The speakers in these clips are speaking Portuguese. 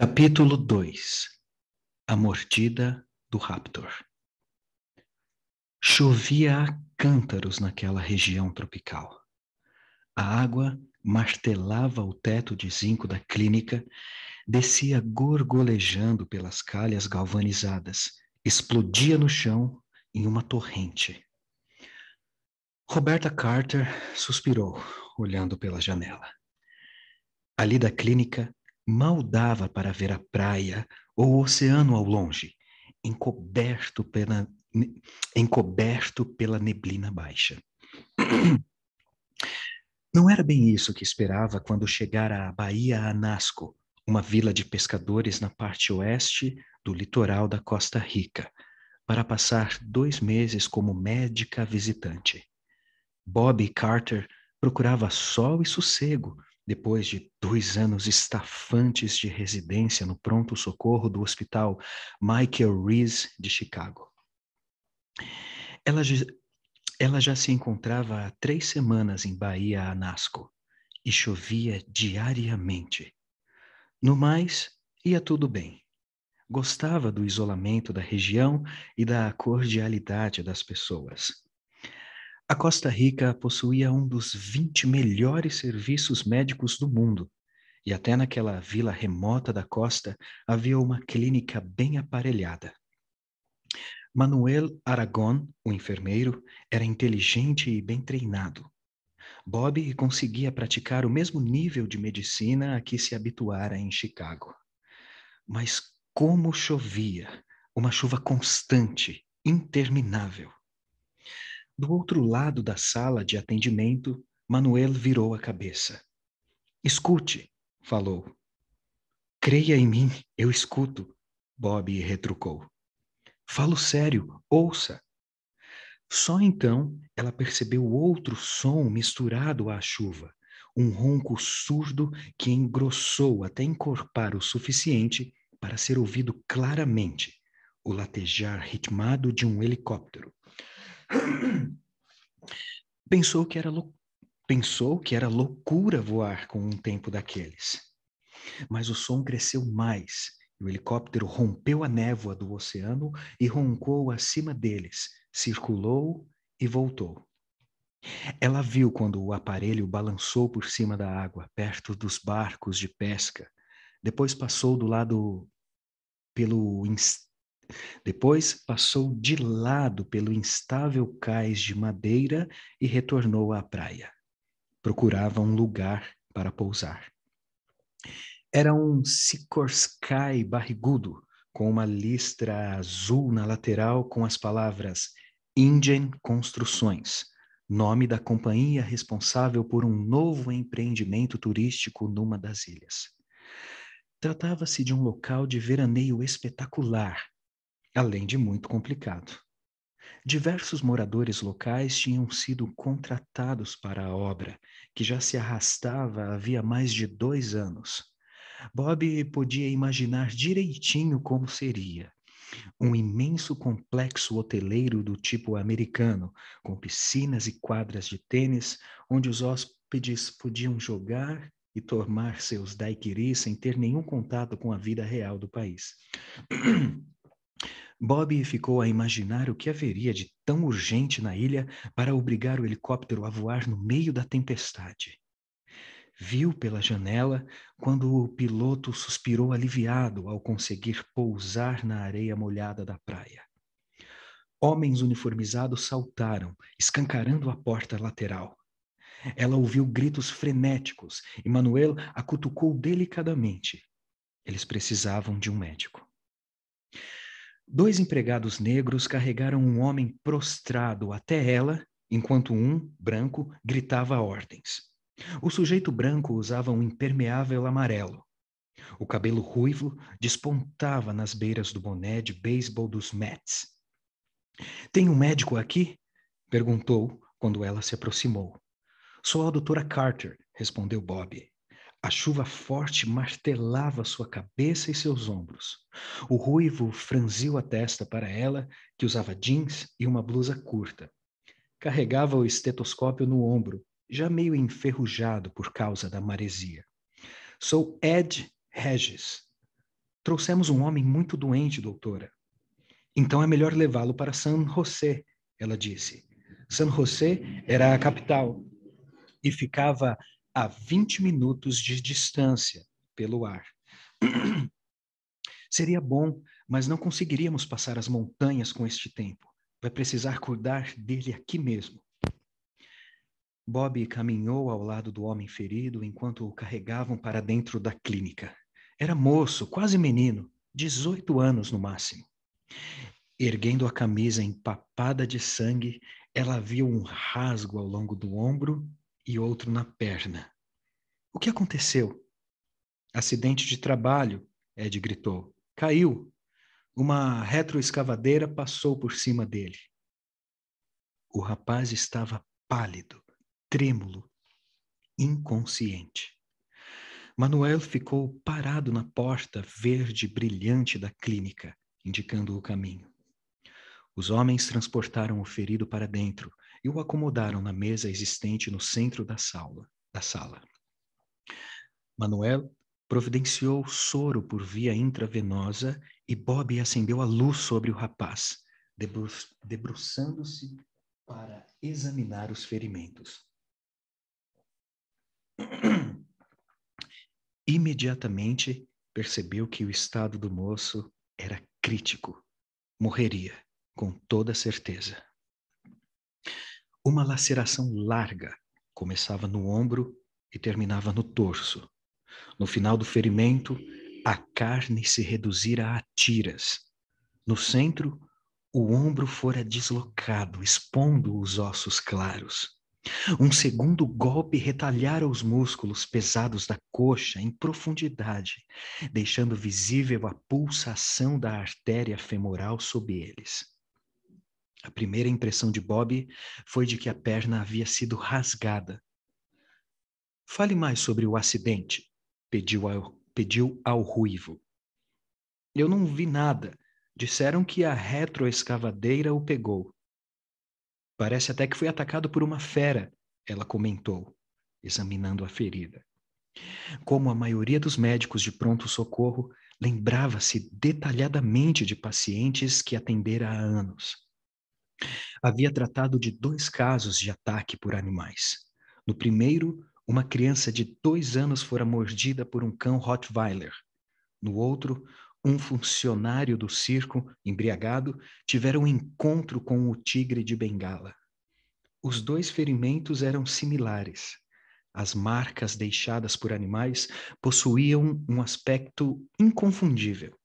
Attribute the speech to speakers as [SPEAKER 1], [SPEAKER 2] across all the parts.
[SPEAKER 1] Capítulo 2 A Mordida do Raptor Chovia a cântaros naquela região tropical. A água martelava o teto de zinco da clínica, descia gorgolejando pelas calhas galvanizadas, explodia no chão em uma torrente. Roberta Carter suspirou, olhando pela janela. Ali da clínica, Mal dava para ver a praia ou o oceano ao longe, encoberto pela, encoberto pela neblina baixa. Não era bem isso que esperava quando chegara à Baía Anasco, uma vila de pescadores na parte oeste do litoral da Costa Rica, para passar dois meses como médica visitante. Bob Carter procurava sol e sossego depois de dois anos estafantes de residência no pronto-socorro do hospital Michael Reese de Chicago. Ela, ela já se encontrava há três semanas em Bahia Anasco e chovia diariamente. No mais, ia tudo bem. Gostava do isolamento da região e da cordialidade das pessoas. A Costa Rica possuía um dos 20 melhores serviços médicos do mundo, e até naquela vila remota da costa havia uma clínica bem aparelhada. Manuel Aragon, o enfermeiro, era inteligente e bem treinado. Bob conseguia praticar o mesmo nível de medicina a que se habituara em Chicago. Mas como chovia! Uma chuva constante, interminável. Do outro lado da sala de atendimento, Manuel virou a cabeça. Escute, falou. Creia em mim, eu escuto, Bob retrucou. Falo sério, ouça. Só então ela percebeu outro som misturado à chuva, um ronco surdo que engrossou até encorpar o suficiente para ser ouvido claramente, o latejar ritmado de um helicóptero. Pensou que era loucura pensou que era loucura voar com um tempo daqueles. Mas o som cresceu mais e o helicóptero rompeu a névoa do oceano e roncou acima deles, circulou e voltou. Ela viu quando o aparelho balançou por cima da água, perto dos barcos de pesca. Depois passou do lado pelo depois passou de lado pelo instável cais de madeira e retornou à praia. Procurava um lugar para pousar. Era um Sikorsky barrigudo, com uma listra azul na lateral com as palavras Indian Construções, nome da companhia responsável por um novo empreendimento turístico numa das ilhas. Tratava-se de um local de veraneio espetacular, além de muito complicado. Diversos moradores locais tinham sido contratados para a obra, que já se arrastava havia mais de dois anos. Bob podia imaginar direitinho como seria. Um imenso complexo hoteleiro do tipo americano, com piscinas e quadras de tênis, onde os hóspedes podiam jogar e tomar seus daiquiris sem ter nenhum contato com a vida real do país. Bob ficou a imaginar o que haveria de tão urgente na ilha para obrigar o helicóptero a voar no meio da tempestade. Viu pela janela quando o piloto suspirou aliviado ao conseguir pousar na areia molhada da praia. Homens uniformizados saltaram, escancarando a porta lateral. Ela ouviu gritos frenéticos e Manuel a cutucou delicadamente. Eles precisavam de um médico. Dois empregados negros carregaram um homem prostrado até ela, enquanto um, branco, gritava ordens. O sujeito branco usava um impermeável amarelo. O cabelo ruivo despontava nas beiras do boné de beisebol dos Mets. Tem um médico aqui? perguntou quando ela se aproximou. Sou a doutora Carter, respondeu Bob. A chuva forte martelava sua cabeça e seus ombros. O ruivo franziu a testa para ela, que usava jeans e uma blusa curta. Carregava o estetoscópio no ombro, já meio enferrujado por causa da maresia. Sou Ed Regis. Trouxemos um homem muito doente, doutora. Então é melhor levá-lo para San José, ela disse. San José era a capital e ficava a 20 minutos de distância pelo ar. Seria bom, mas não conseguiríamos passar as montanhas com este tempo. Vai precisar cuidar dele aqui mesmo. Bob caminhou ao lado do homem ferido enquanto o carregavam para dentro da clínica. Era moço, quase menino, 18 anos no máximo. Erguendo a camisa empapada de sangue, ela viu um rasgo ao longo do ombro e outro na perna. O que aconteceu? Acidente de trabalho, Ed gritou. Caiu. Uma retroescavadeira passou por cima dele. O rapaz estava pálido, trêmulo, inconsciente. Manuel ficou parado na porta verde brilhante da clínica, indicando o caminho. Os homens transportaram o ferido para dentro, e o acomodaram na mesa existente no centro da sala. Da sala. Manuel providenciou soro por via intravenosa e Bob acendeu a luz sobre o rapaz, debru debruçando-se para examinar os ferimentos. Imediatamente percebeu que o estado do moço era crítico. Morreria, com toda certeza. Uma laceração larga começava no ombro e terminava no torso. No final do ferimento, a carne se reduzira a tiras. No centro, o ombro fora deslocado, expondo os ossos claros. Um segundo golpe retalhara os músculos pesados da coxa em profundidade, deixando visível a pulsação da artéria femoral sob eles. A primeira impressão de Bob foi de que a perna havia sido rasgada. Fale mais sobre o acidente, pediu ao, pediu ao ruivo. Eu não vi nada. Disseram que a retroescavadeira o pegou. Parece até que foi atacado por uma fera, ela comentou, examinando a ferida. Como a maioria dos médicos de pronto-socorro, lembrava-se detalhadamente de pacientes que atendera há anos. Havia tratado de dois casos de ataque por animais. No primeiro, uma criança de dois anos fora mordida por um cão Rottweiler. No outro, um funcionário do circo, embriagado, tivera um encontro com o tigre de Bengala. Os dois ferimentos eram similares. As marcas deixadas por animais possuíam um aspecto inconfundível.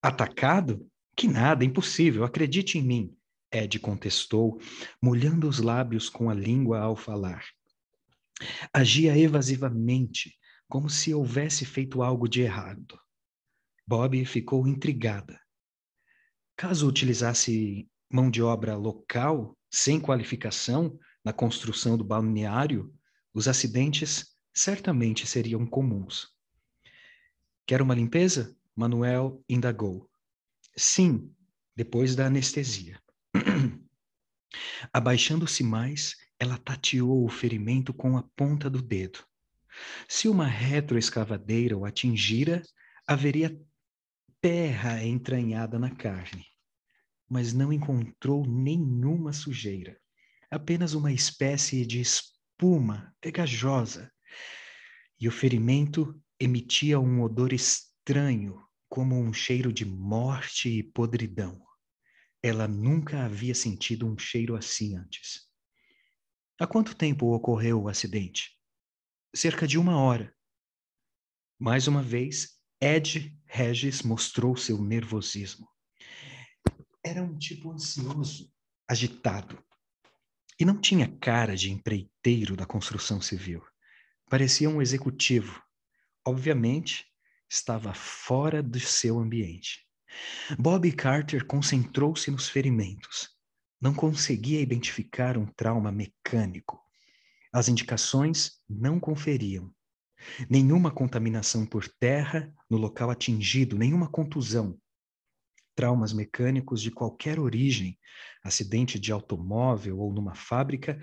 [SPEAKER 1] Atacado? Que nada, impossível, acredite em mim. É, Ed contestou, molhando os lábios com a língua ao falar. Agia evasivamente, como se houvesse feito algo de errado. Bob ficou intrigada. Caso utilizasse mão de obra local, sem qualificação, na construção do balneário, os acidentes certamente seriam comuns. Quer uma limpeza? Manuel indagou. Sim, depois da anestesia. Abaixando-se mais, ela tateou o ferimento com a ponta do dedo. Se uma retroescavadeira o atingira, haveria terra entranhada na carne. Mas não encontrou nenhuma sujeira, apenas uma espécie de espuma pegajosa. E o ferimento emitia um odor estranho, como um cheiro de morte e podridão. Ela nunca havia sentido um cheiro assim antes. Há quanto tempo ocorreu o acidente? Cerca de uma hora. Mais uma vez, Ed Regis mostrou seu nervosismo. Era um tipo ansioso, agitado. E não tinha cara de empreiteiro da construção civil. Parecia um executivo. Obviamente, estava fora do seu ambiente. Bob Carter concentrou-se nos ferimentos. Não conseguia identificar um trauma mecânico. As indicações não conferiam. Nenhuma contaminação por terra no local atingido, nenhuma contusão. Traumas mecânicos de qualquer origem, acidente de automóvel ou numa fábrica,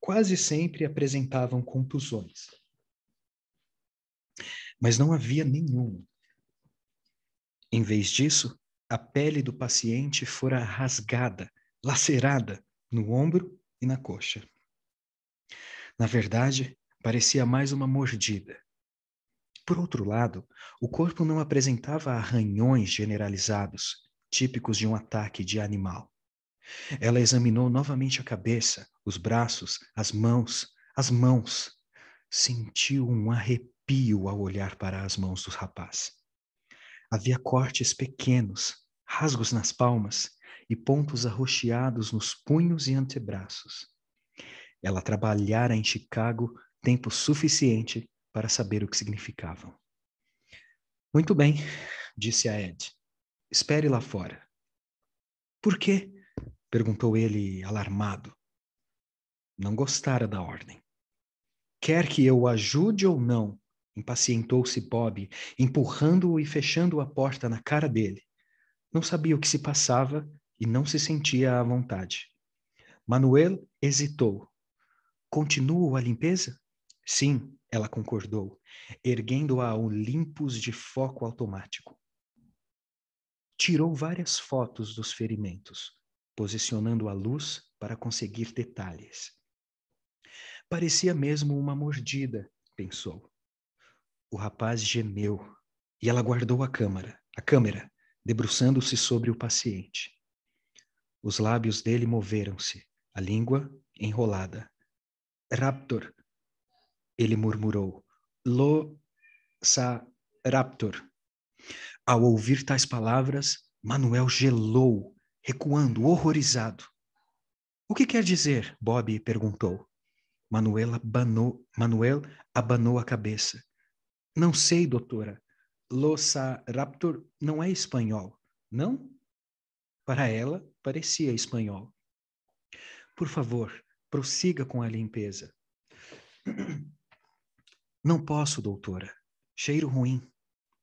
[SPEAKER 1] quase sempre apresentavam contusões. Mas não havia nenhum. Em vez disso, a pele do paciente fora rasgada, lacerada no ombro e na coxa. Na verdade, parecia mais uma mordida. Por outro lado, o corpo não apresentava arranhões generalizados, típicos de um ataque de animal. Ela examinou novamente a cabeça, os braços, as mãos, as mãos. Sentiu um arrepio ao olhar para as mãos do rapaz. Havia cortes pequenos, rasgos nas palmas e pontos arroxeados nos punhos e antebraços. Ela trabalhara em Chicago tempo suficiente para saber o que significavam. Muito bem, disse a Ed. Espere lá fora. Por quê? perguntou ele, alarmado. Não gostara da ordem. Quer que eu ajude ou não, Impacientou-se Bob, empurrando-o e fechando a porta na cara dele. Não sabia o que se passava e não se sentia à vontade. Manuel hesitou. Continuo a limpeza? Sim, ela concordou, erguendo-a ao limpos de foco automático. Tirou várias fotos dos ferimentos, posicionando a luz para conseguir detalhes. Parecia mesmo uma mordida, pensou. O rapaz gemeu e ela guardou a câmera, a câmera, debruçando-se sobre o paciente. Os lábios dele moveram-se, a língua enrolada. Raptor, ele murmurou. Lo sa raptor. Ao ouvir tais palavras, Manuel gelou, recuando, horrorizado. O que quer dizer? Bob perguntou. Manuel abanou, Manuel abanou a cabeça. Não sei, doutora. Losa Raptor não é espanhol, não? Para ela, parecia espanhol. Por favor, prossiga com a limpeza. Não posso, doutora. Cheiro ruim.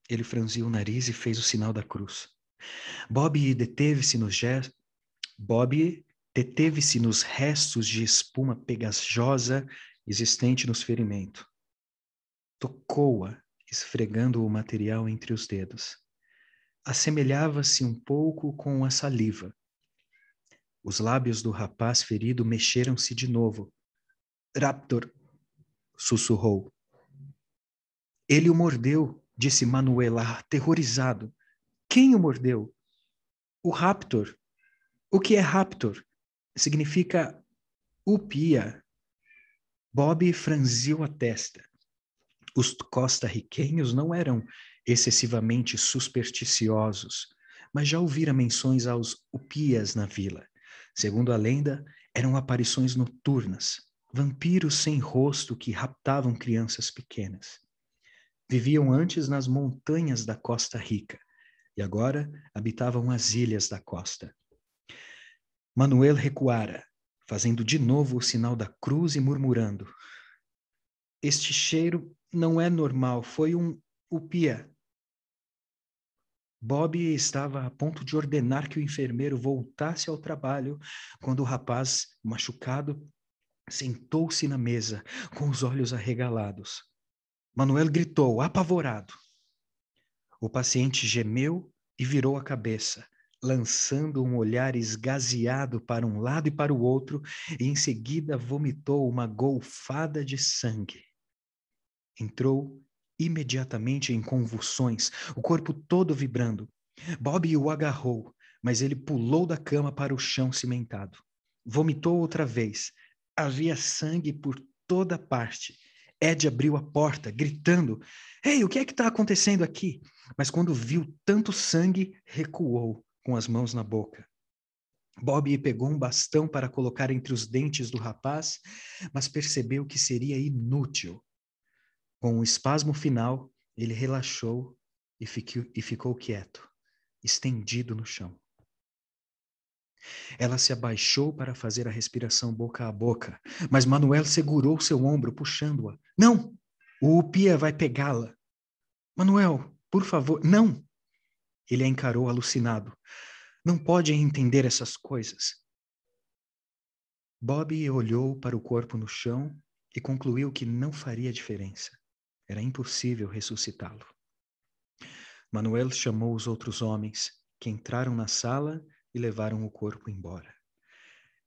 [SPEAKER 1] Ele franziu o nariz e fez o sinal da cruz. Bob deteve-se nos Bob deteve-se nos restos de espuma pegajosa existente nos ferimentos. Tocou-a esfregando o material entre os dedos. Assemelhava-se um pouco com a saliva. Os lábios do rapaz ferido mexeram-se de novo. Raptor! sussurrou. Ele o mordeu, disse Manuela, aterrorizado. Quem o mordeu? O raptor. O que é raptor? Significa upia. Bob franziu a testa os costarriquenhos não eram excessivamente supersticiosos, mas já ouvira menções aos upias na vila. Segundo a lenda, eram aparições noturnas, vampiros sem rosto que raptavam crianças pequenas. Viviam antes nas montanhas da Costa Rica e agora habitavam as ilhas da costa. Manuel recuara, fazendo de novo o sinal da cruz e murmurando: Este cheiro não é normal, foi um upia. Bob estava a ponto de ordenar que o enfermeiro voltasse ao trabalho quando o rapaz, machucado, sentou-se na mesa, com os olhos arregalados. Manuel gritou, apavorado. O paciente gemeu e virou a cabeça, lançando um olhar esgazeado para um lado e para o outro, e em seguida vomitou uma golfada de sangue. Entrou imediatamente em convulsões, o corpo todo vibrando. Bob o agarrou, mas ele pulou da cama para o chão cimentado. Vomitou outra vez. Havia sangue por toda parte. Ed abriu a porta, gritando: Ei, o que é que está acontecendo aqui? Mas quando viu tanto sangue, recuou, com as mãos na boca. Bob pegou um bastão para colocar entre os dentes do rapaz, mas percebeu que seria inútil. Com o espasmo final, ele relaxou e, e ficou quieto, estendido no chão. Ela se abaixou para fazer a respiração boca a boca, mas Manuel segurou seu ombro, puxando-a. Não! O Upia vai pegá-la. Manuel, por favor, não! Ele a encarou alucinado. Não pode entender essas coisas. Bob olhou para o corpo no chão e concluiu que não faria diferença. Era impossível ressuscitá-lo. Manuel chamou os outros homens, que entraram na sala e levaram o corpo embora.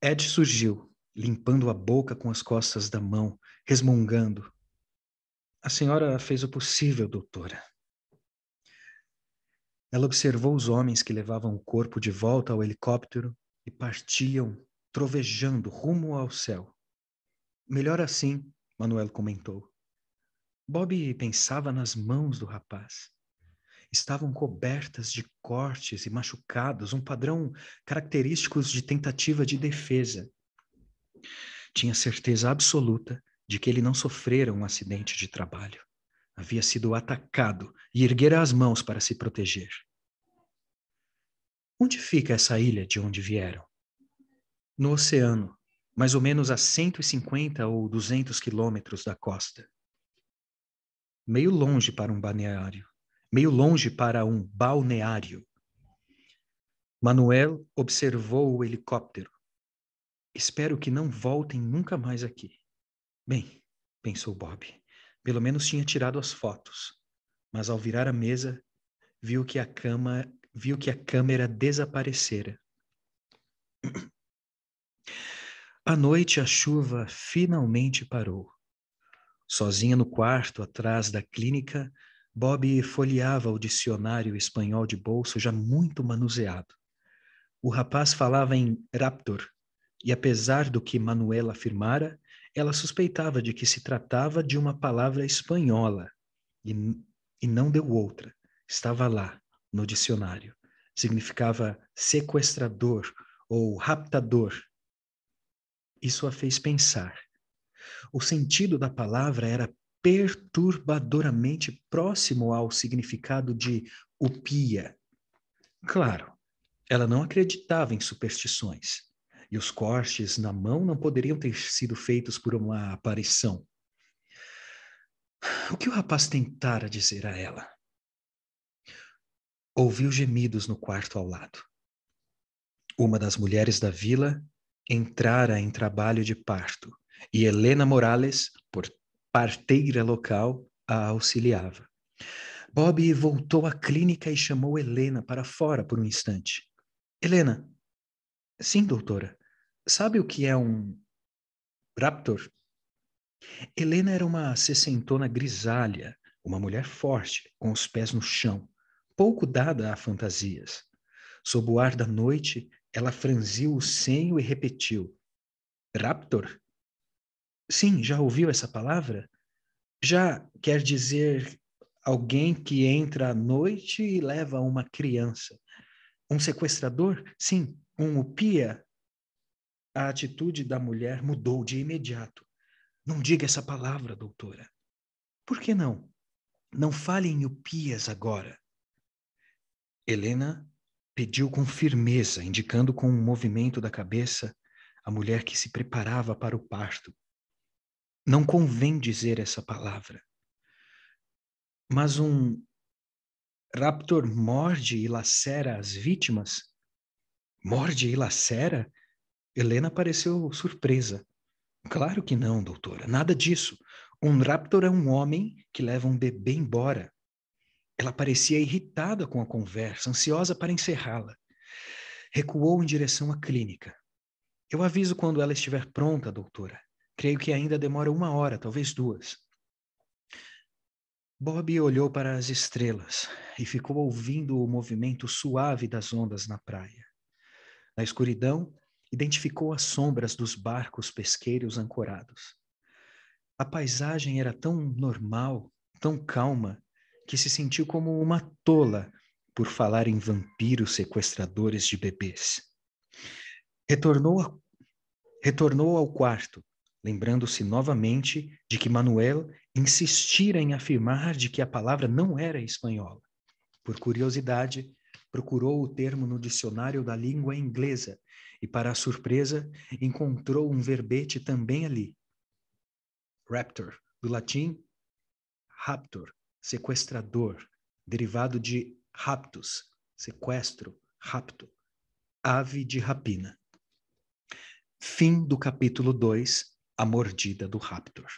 [SPEAKER 1] Ed surgiu, limpando a boca com as costas da mão, resmungando. A senhora fez o possível, doutora. Ela observou os homens que levavam o corpo de volta ao helicóptero e partiam, trovejando, rumo ao céu. Melhor assim, Manuel comentou. Bob pensava nas mãos do rapaz. Estavam cobertas de cortes e machucados, um padrão característico de tentativa de defesa. Tinha certeza absoluta de que ele não sofrera um acidente de trabalho. Havia sido atacado e erguera as mãos para se proteger. Onde fica essa ilha de onde vieram? No oceano, mais ou menos a 150 ou 200 quilômetros da costa meio longe para um balneário, meio longe para um balneário. Manuel observou o helicóptero. Espero que não voltem nunca mais aqui. Bem, pensou Bob. Pelo menos tinha tirado as fotos. Mas ao virar a mesa, viu que a cama, viu que a câmera desaparecera. À noite a chuva finalmente parou. Sozinha no quarto, atrás da clínica, Bob folheava o dicionário espanhol de bolso já muito manuseado. O rapaz falava em raptor, e apesar do que Manuela afirmara, ela suspeitava de que se tratava de uma palavra espanhola, e, e não deu outra. Estava lá, no dicionário. Significava sequestrador ou raptador. Isso a fez pensar o sentido da palavra era perturbadoramente próximo ao significado de upia. Claro, ela não acreditava em superstições, e os cortes na mão não poderiam ter sido feitos por uma aparição. O que o rapaz tentara dizer a ela? Ouviu gemidos no quarto ao lado. Uma das mulheres da vila entrara em trabalho de parto e Helena Morales, por parteira local, a auxiliava. Bob voltou à clínica e chamou Helena para fora por um instante. Helena. Sim, doutora. Sabe o que é um raptor? Helena era uma sessentona grisalha, uma mulher forte, com os pés no chão, pouco dada a fantasias. Sob o ar da noite, ela franziu o senho e repetiu: Raptor? Sim, já ouviu essa palavra? Já quer dizer alguém que entra à noite e leva uma criança. Um sequestrador? Sim. Um upia? A atitude da mulher mudou de imediato. Não diga essa palavra, doutora. Por que não? Não fale em upias agora. Helena pediu com firmeza, indicando com um movimento da cabeça a mulher que se preparava para o parto. Não convém dizer essa palavra. Mas um raptor morde e lacera as vítimas? Morde e lacera? Helena pareceu surpresa. Claro que não, doutora, nada disso. Um raptor é um homem que leva um bebê embora. Ela parecia irritada com a conversa, ansiosa para encerrá-la. Recuou em direção à clínica. Eu aviso quando ela estiver pronta, doutora. Creio que ainda demora uma hora, talvez duas. Bob olhou para as estrelas e ficou ouvindo o movimento suave das ondas na praia. Na escuridão, identificou as sombras dos barcos pesqueiros ancorados. A paisagem era tão normal, tão calma, que se sentiu como uma tola por falar em vampiros sequestradores de bebês. Retornou, a... retornou ao quarto lembrando-se novamente de que Manuel insistira em afirmar de que a palavra não era espanhola. Por curiosidade, procurou o termo no dicionário da língua inglesa e, para surpresa, encontrou um verbete também ali. Raptor, do latim raptor, sequestrador, derivado de raptus, sequestro, rapto, ave de rapina. Fim do capítulo 2 a mordida do raptor.